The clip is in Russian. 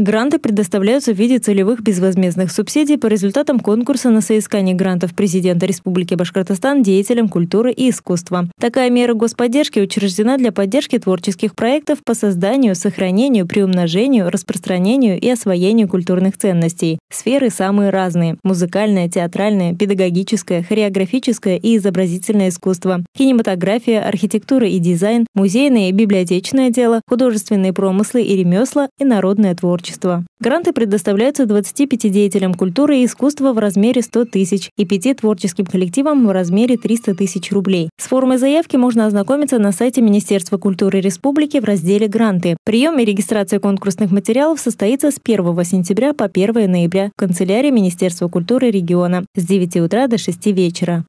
Гранты предоставляются в виде целевых безвозмездных субсидий по результатам конкурса на соискание грантов президента Республики Башкортостан деятелям культуры и искусства. Такая мера господдержки учреждена для поддержки творческих проектов по созданию, сохранению, приумножению, распространению и освоению культурных ценностей. Сферы самые разные – музыкальное, театральное, педагогическое, хореографическое и изобразительное искусство, кинематография, архитектура и дизайн, музейное и библиотечное дело, художественные промыслы и ремесла и народное творчество творчества. Гранты предоставляются 25 деятелям культуры и искусства в размере 100 тысяч и 5 творческим коллективам в размере 300 тысяч рублей. С формой заявки можно ознакомиться на сайте Министерства культуры Республики в разделе «Гранты». Прием и регистрация конкурсных материалов состоится с 1 сентября по 1 ноября в канцелярии Министерства культуры региона с 9 утра до 6 вечера.